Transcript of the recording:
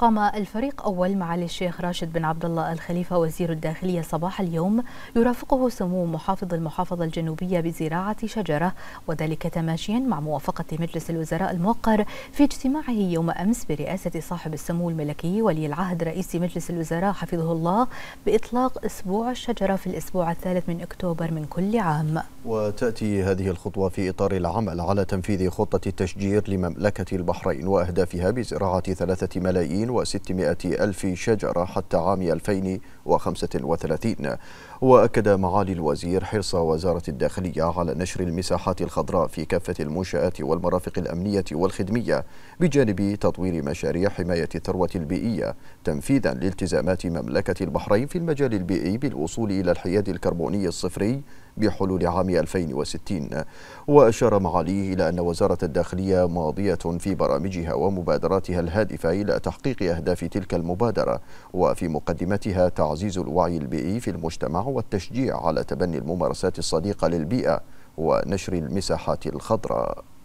قام الفريق أول معالي الشيخ راشد بن عبد الله الخليفة وزير الداخلية صباح اليوم يرافقه سمو محافظ المحافظة الجنوبية بزراعة شجرة وذلك تماشيا مع موافقة مجلس الوزراء الموقر في اجتماعه يوم أمس برئاسة صاحب السمو الملكي ولي العهد رئيس مجلس الوزراء حفظه الله بإطلاق أسبوع الشجرة في الأسبوع الثالث من أكتوبر من كل عام وتأتي هذه الخطوة في إطار العمل على تنفيذ خطة التشجير لمملكة البحرين وأهدافها بزراعة ثلاثة ملايين وستمائة ألف شجرة حتى عام 2035 وأكد معالي الوزير حرص وزارة الداخلية على نشر المساحات الخضراء في كافة المنشآت والمرافق الأمنية والخدمية بجانب تطوير مشاريع حماية الثروة البيئية تنفيذا لالتزامات مملكة البحرين في المجال البيئي بالوصول إلى الحياد الكربوني الصفري بحلول عام 2060 وأشار معاليه إلى أن وزارة الداخلية ماضية في برامجها ومبادراتها الهادفة إلى تحقيق أهداف تلك المبادرة وفي مقدمتها تعزيز الوعي البيئي في المجتمع والتشجيع على تبني الممارسات الصديقة للبيئة ونشر المساحات الخضراء